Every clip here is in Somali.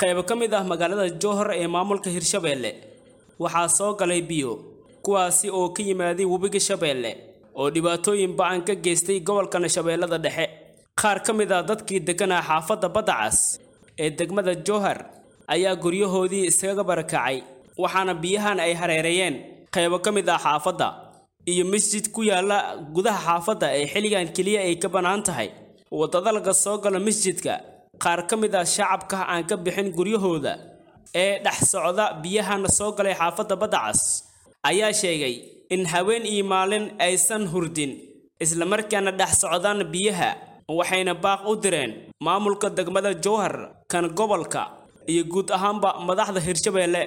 qaybo ka mid ah magaalada jowhar ee maamulka hirshabeelle waxaa soo galay biyo kuwaasi oo ka yimaaday webiga shabeelle oo dhibaatooyin ba-an ka geystay gobolkan shabeellada dhexe qaar ka mid ah dadkii degganaa xaafadda baddacas ee degmada jowhar ayaa guryahoodii iskaga barakacay waxaana biyahan ay hareereeyeen qaybo ka mid ah xaafadda iyo masjid ku yaalla gudaha xaafadda ee xilligan keliya ay ka bannaan tahay waddada laga soo gala masjidka qaar ka mid a ah shacabka aan ka bixin guryahooda ee dhex socda biyahana soo galay xaafadda baddacas ayaa sheegay in haween iyo maalin aysan hurdin islamarkaana dhex socdaan biyaha waxayna baaq u direen maamulka degmada jowhar kan gobolka iyo guud ahaanba madaxda hirshabeelle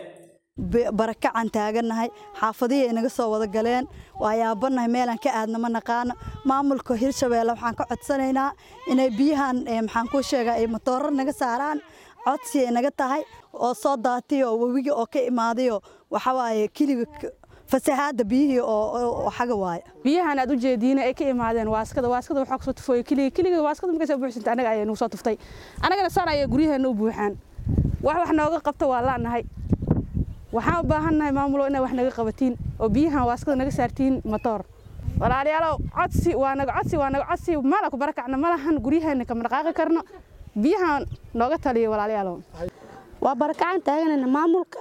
barakacan taagannahay xaafadihii ay naga soo wada galeen waayaabanahay meelaan ka aadna ma naqaano maamulka hirshabeelle waxaan ka codsanaynaa inay biyahan eh, maxaan kuu sheegaa ay matoorar naga saaraan codsi ay naga tahay oo soo daatiyoo webiga oo ka imaadayoo waxawaaye keliga fasahaada biyihii oo xaga waaya biyahan aad u jeediina ay ka imaadeen waaskada waaskada waxaa kusoo tufooyay keliga keliga waaskada markay soo buuxsanta anaga ayay soo tuftay annagana saan ayay guryaheenna u buuxaan wax wax nooga qabta waa laanahay waxaan u baahannahay maamulo inaad wax naga qabatiin oo biyahan waaskada naga saartiin matoor walaalayaalow codsi waa naga codsi waa naga codsi maala ku barakacna malahan guryahaana kama dhaqaaqi karno biyahan nooga taliyo walaalayaalow waa barakacan taaganayna maamulka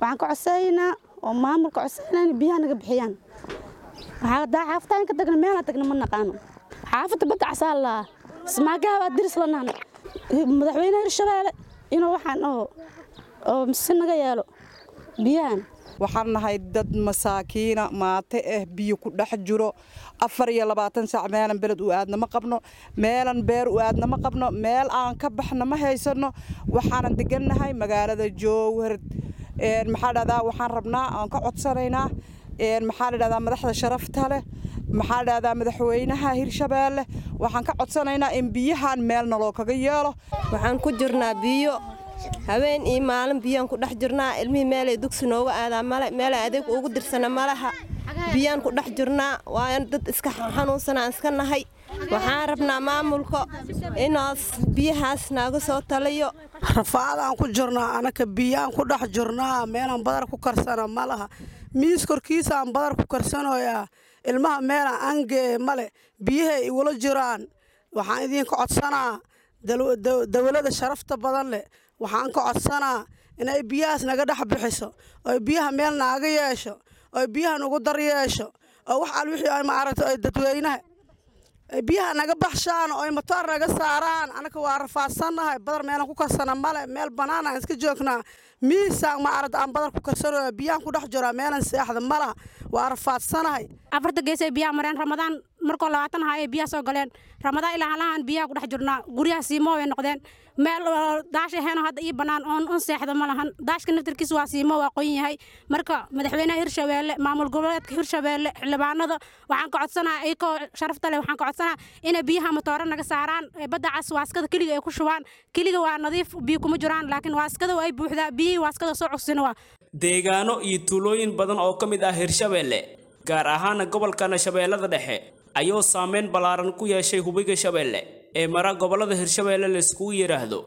waxaan ka codsanaynaa oo maamulka codsanaynaa in biyaha naga bixiyaan waxaa xaafataan ka tagna meelaan tagna ma naqaano xaafadda badda casaa laa ismaagaha baa diris la nahna madaxweynaha hirshabeele inuu waxaan oo oo si naga yeelo biyahan waxaan nahay dad masaakiina maate eh biyo ku dhex jiro afar iyo labaatan saac meelan beled u aadna ma qabno meelan beer u aadna ma qabno meel aan ka baxna ma haysano waxaanan degannahay magaalada jowhar maxaa dhahdaa waxaan rabnaa aan ka codsanaynaa maxaa la dhahdaa madaxda sharafta leh maxaa la dhahdaa madaxweynaha hirshabeelle waxaan ka codsanaynaa in biyahan meel naloo kaga yeelo waxaan ku jirnaa biyo habeen iyo maalin biyaan ku dhex jirnaa ilmihii meelay dugsi nooga aadaa male meelay adeeg ugu dirsana malaha biyaan ku dhex jirnaa waayan dad iska xanuunsanaan iska nahay waxaan rabnaa maamulka inaas biyahaas naaga soo taliyo rafaadaan ku jirnaa anaka biyaan ku dhex jirnaa meelaan badar ku karsana malaha miis korkiisaan badar ku karsanoyaa ilmaha meelaan angee male biyahay igula jiraan waxaan idiinka codsanaa dowlada sharafta badan leh waxaan ka codsanaa inay biyahaas naga dhex bixiso oy biyaha meel naaga yeesho oy biyaha nagu dar yeesho oo wax al wixii ay maaragtay ay dadweynaha ay biyaha naga baxshaan oo matoor naga saaraan anaka waa rafaadsannahay badar meelaan ku karsana male meel bannaan iska joognaa miisaan maaragta aan badar ku karsanooya biyaan ku dhex jiraa meelaan seexda malaha waa rafaadsanahay afarta gees ee biyaha mareen ramadaan markoo labaatan haayo biyaha soo galeen ramadaan ilaa halahaan biyaha ku dhex jirnaa guryaha siimow noqdeen meel oo uh, daasha hadda ii bannaan oon un seexda ma lahan daashka naftarkiis waa siimo waa qoyn yahay marka madaxweynaha hirshabeelle maamul goboleedka hirshabeelle xildhibaanada waxaan ka codsanaha iyakoo sharafta leh waxaan ka codsanaha inay biyaha matooro naga saaraan eh, badda cas waaskada keliga ay ku shubaan keliga waa nadiif biyo kuma jiraan laakiin waaskada ay buuxdaa biyihii waaskada soo cugsina waa deegaano iyo tuulooyin badan oo ka mid ah hirshabeelle gaar ahaana gobolkana shabeellada dhexe ayuu saameyn ballaaran ku yeeshay hubiga shabeelle ee mara gobollada hirshabeelle layskugu yidhaahdo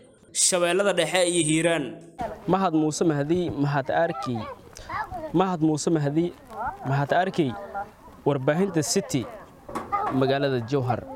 shabeellada dhexe iyo hiiraan mahad muuse mahdi mahad arkey mahad muuse mahdi mahad arkey warbaahinta city magaalada jowhar